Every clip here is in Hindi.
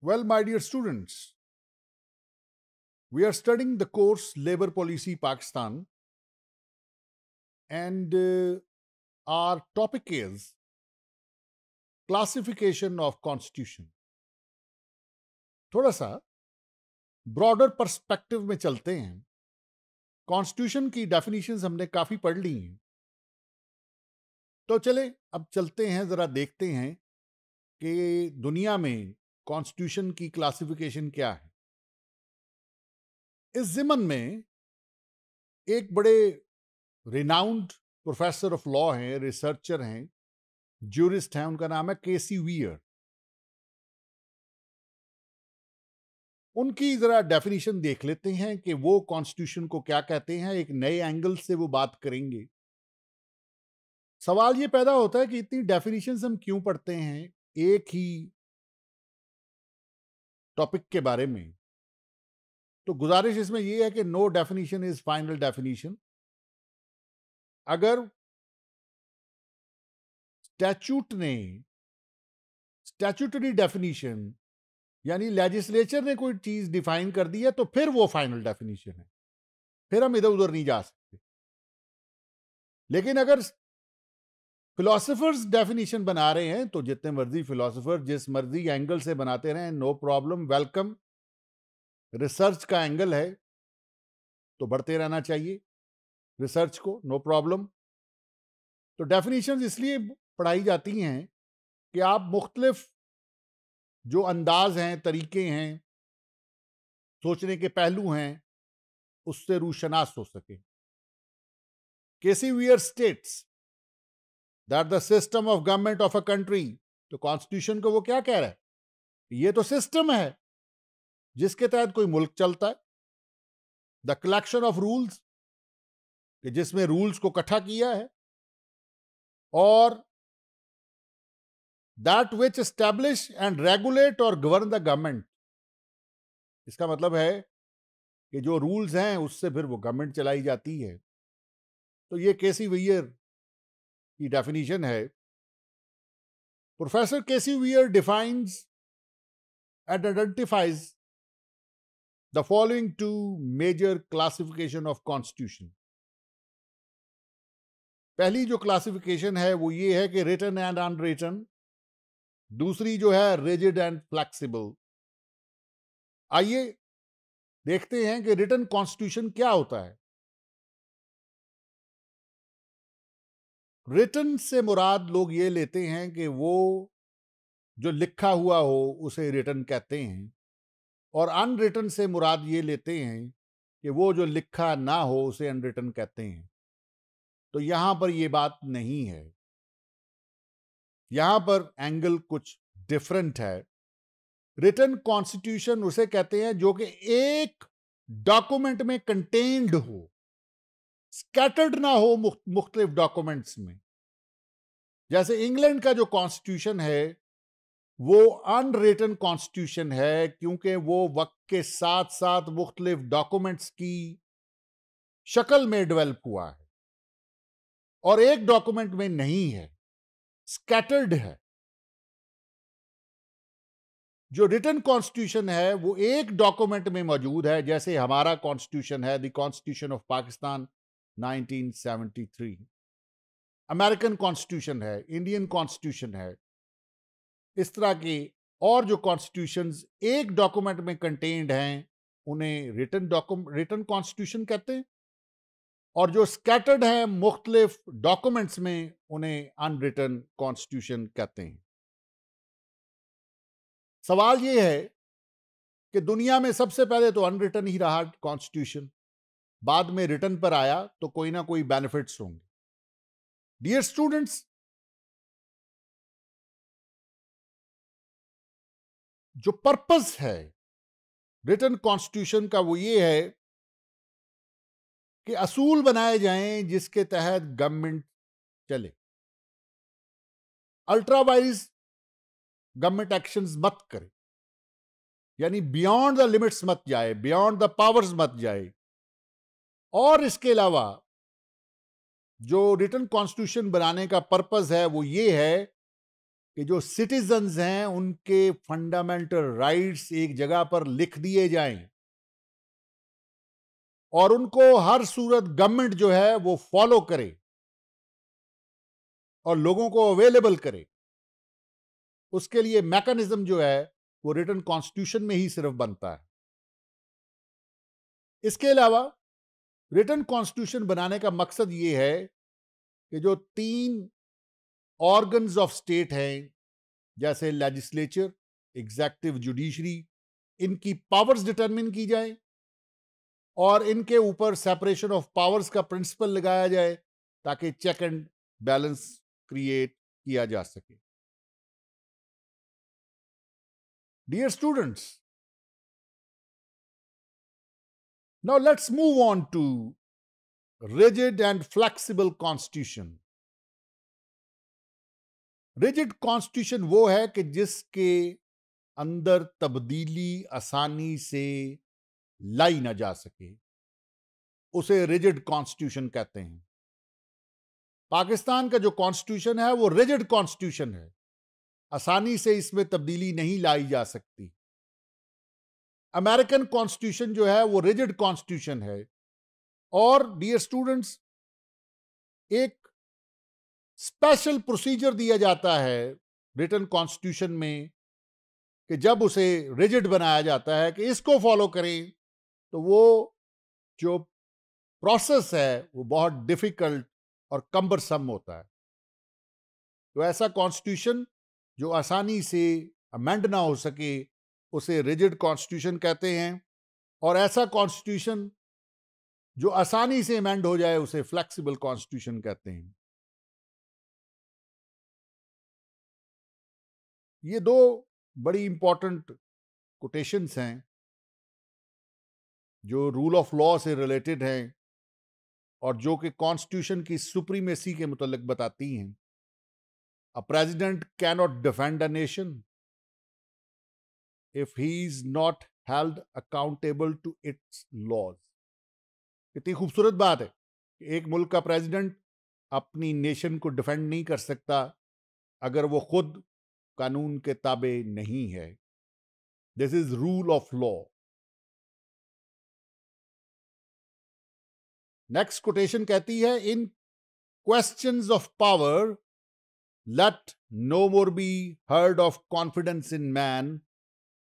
Well, my dear students, we are studying the course Labor Policy Pakistan and uh, our topic is classification of constitution. थोड़ा सा ब्रॉडर पर्सपेक्टिव में चलते हैं कॉन्स्टिट्यूशन की डेफिनेशंस हमने काफ़ी पढ़ ली हैं तो चले अब चलते हैं ज़रा देखते हैं कि दुनिया में कॉन्स्टिट्यूशन की क्लासिफिकेशन क्या है इस जिमन में एक बड़े रिनाउंड प्रोफेसर ऑफ लॉ हैं रिसर्चर हैं ज्यूरिस्ट हैं उनका नाम है केसी वियर उनकी ज़रा डेफिनेशन देख लेते हैं कि वो कॉन्स्टिट्यूशन को क्या कहते हैं एक नए एंगल से वो बात करेंगे सवाल ये पैदा होता है कि इतनी डेफिनेशन हम क्यों पढ़ते हैं एक ही टॉपिक के बारे में तो गुजारिश इसमें यह है कि no definition is final definition अगर स्टैचूट ने स्टैचूटरी डेफिनेशन यानी लेजिस्लेचर ने कोई चीज डिफाइन कर दी है तो फिर वो फाइनल डेफिनेशन है फिर हम इधर उधर नहीं जा सकते लेकिन अगर फिलोसफर्स डेफिनेशन बना रहे हैं तो जितने मर्जी फिलोसफर जिस मर्जी एंगल से बनाते रहें नो प्रॉब्लम वेलकम रिसर्च का एंगल है तो बढ़ते रहना चाहिए रिसर्च को नो no प्रॉब्लम तो डेफिनेशन इसलिए पढ़ाई जाती हैं कि आप मुख्तलफ जो अंदाज हैं तरीके हैं सोचने के पहलू हैं उससे रूशनास हो सके K C Wheare states that the system of government of a country तो कॉन्स्टिट्यूशन को वो क्या कह रहा है ये तो सिस्टम है जिसके तहत कोई मुल्क चलता है द कलेक्शन ऑफ रूल्स कि जिसमें रूल्स को इकट्ठा किया है और that which establish and regulate और गवर्न द गवर्नमेंट इसका मतलब है कि जो रूल्स हैं उससे फिर वो गवर्नमेंट चलाई जाती है तो ये केसी वैयर की डेफिनेशन है professor K C Wheare defines and identifies the following two major classification of constitution पहली जो क्लासिफिकेशन है वो ये है कि रिटर्न एंड अनरिटन दूसरी जो है रिजिड एंड फ्लेक्सिबल आइए देखते हैं कि रिटर्न कॉन्स्टिट्यूशन क्या होता है रिटर्न से मुराद लोग ये लेते हैं कि वो जो लिखा हुआ हो उसे रिटर्न कहते हैं और अनरिटर्न से मुराद ये लेते हैं कि वो जो लिखा ना हो उसे अनरिटर्न कहते हैं तो यहाँ पर ये बात नहीं है यहाँ पर एंगल कुछ डिफरेंट है रिटर्न कॉन्स्टिट्यूशन उसे कहते हैं जो कि एक डॉक्यूमेंट में कंटेन्ड हो स्कैटर्ड ना हो मुख्त, मुख्तलिफ डॉक्यूमेंट्स में जैसे इंग्लैंड का जो कॉन्स्टिट्यूशन है वो अनरिटन कॉन्स्टिट्यूशन है क्योंकि वो वक्त के साथ साथ मुख्तलिफ डॉक्यूमेंट्स की शक्ल में डेवलप हुआ है और एक डॉक्यूमेंट में नहीं है स्कैटर्ड है जो रिटर्न कॉन्स्टिट्यूशन है वो एक डॉक्यूमेंट में मौजूद है जैसे हमारा कॉन्स्टिट्यूशन है the constitution of Pakistan 1973 American constitution है इंडियन कॉन्स्टिट्यूशन है इस तरह के और जो कॉन्स्टिट्यूशन एक डॉक्यूमेंट में कंटेन्ड हैं उन्हें रिटर्न डॉक्यूमेंट रिटर्न कॉन्स्टिट्यूशन कहते हैं और जो स्कैटर्ड हैं मुख्तलिफ डॉक्यूमेंट्स में उन्हें अनरिटर्न कॉन्स्टिट्यूशन कहते हैं सवाल ये है कि दुनिया में सबसे पहले तो अनरिटर्न ही रहा कॉन्स्टिट्यूशन बाद में रिटर्न पर आया तो कोई ना कोई बेनिफिट्स होंगे डियर स्टूडेंट्स जो पर्पस है रिटर्न कॉन्स्टिट्यूशन का वो ये है कि असूल बनाए जाएं जिसके तहत गवर्नमेंट चले अल्ट्रावाइज गवर्नमेंट एक्शंस मत करे यानी बियॉन्ड द लिमिट्स मत जाए बियॉन्ड द पावर्स मत जाए और इसके अलावा जो रिटर्न कॉन्स्टिट्यूशन बनाने का पर्पज़ है वो ये है कि जो सिटीजन्स हैं उनके फंडामेंटल राइट्स एक जगह पर लिख दिए जाएं और उनको हर सूरत गवर्नमेंट जो है वो फॉलो करे और लोगों को अवेलेबल करे उसके लिए मैकेनिज्म जो है वो रिटर्न कॉन्स्टिट्यूशन में ही सिर्फ बनता है इसके अलावा रिटर्न कॉन्स्टिट्यूशन बनाने का मकसद ये है कि जो तीन ऑर्गन्स ऑफ स्टेट हैं जैसे लेजिस्लेचर एग्जैक्टिव जुडिशरी इनकी पावर्स डिटरमिन की जाए और इनके ऊपर सेपरेशन ऑफ पावर्स का प्रिंसिपल लगाया जाए ताकि चेक एंड बैलेंस क्रिएट किया जा सके dear students Now let's move on to rigid and flexible constitution. Rigid constitution वो है कि जिसके अंदर तब्दीली आसानी से लाई ना जा सके उसे रिजिड कॉन्स्टिट्यूशन कहते हैं पाकिस्तान का जो कॉन्स्टिट्यूशन है वो रिजिड कॉन्स्टिट्यूशन है आसानी से इसमें तब्दीली नहीं लाई जा सकती अमेरिकन कॉन्स्टिट्यूशन जो है वो रिजिड कॉन्स्टिट्यूशन है और डियर स्टूडेंट्स एक स्पेशल प्रोसीजर दिया जाता है ब्रिटेन कॉन्स्टिट्यूशन में कि जब उसे रिजिड बनाया जाता है कि इसको फॉलो करें तो वो जो प्रोसेस है वो बहुत डिफिकल्ट और सम होता है तो ऐसा कॉन्स्टिट्यूशन जो आसानी से अमेंड ना हो सके उसे रिजिड कॉन्स्टिट्यूशन कहते हैं और ऐसा कॉन्स्टिट्यूशन जो आसानी से अमेंड हो जाए उसे फ्लेक्सिबल कॉन्स्टिट्यूशन कहते हैं ये दो बड़ी इंपॉर्टेंट कोटेशंस हैं जो रूल ऑफ लॉ से रिलेटेड हैं और जो कि कॉन्स्टिट्यूशन की सुप्रीमेसी के मुतल बताती हैं a president cannot defend a nation if he is not held accountable to its laws इतनी खूबसूरत बात है कि एक मुल्क का प्रेसिडेंट अपनी नेशन को डिफेंड नहीं कर सकता अगर वो खुद कानून के ताबे नहीं है this is rule of law next quotation कहती है in question of power let no more be heard of confidence in man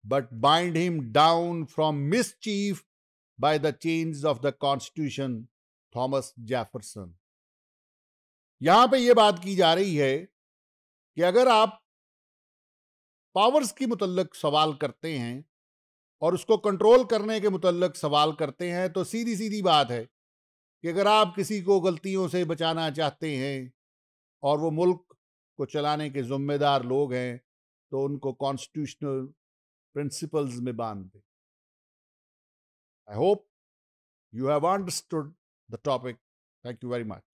but bind him down from mischief by the chains of the Constitution. Thomas Jefferson यहां पे यह बात की जा रही है कि अगर आप पावर्स की मुतलक सवाल करते हैं और उसको कंट्रोल करने के मुतलक सवाल करते हैं तो सीधी सीधी बात है कि अगर आप किसी को गलतियों से बचाना चाहते हैं और वो मुल्क को चलाने के ज़िम्मेदार लोग हैं तो उनको कॉन्स्टिट्यूशनल प्रिंसिपल्स में बांध दें I hope you have understood the topic thank you very much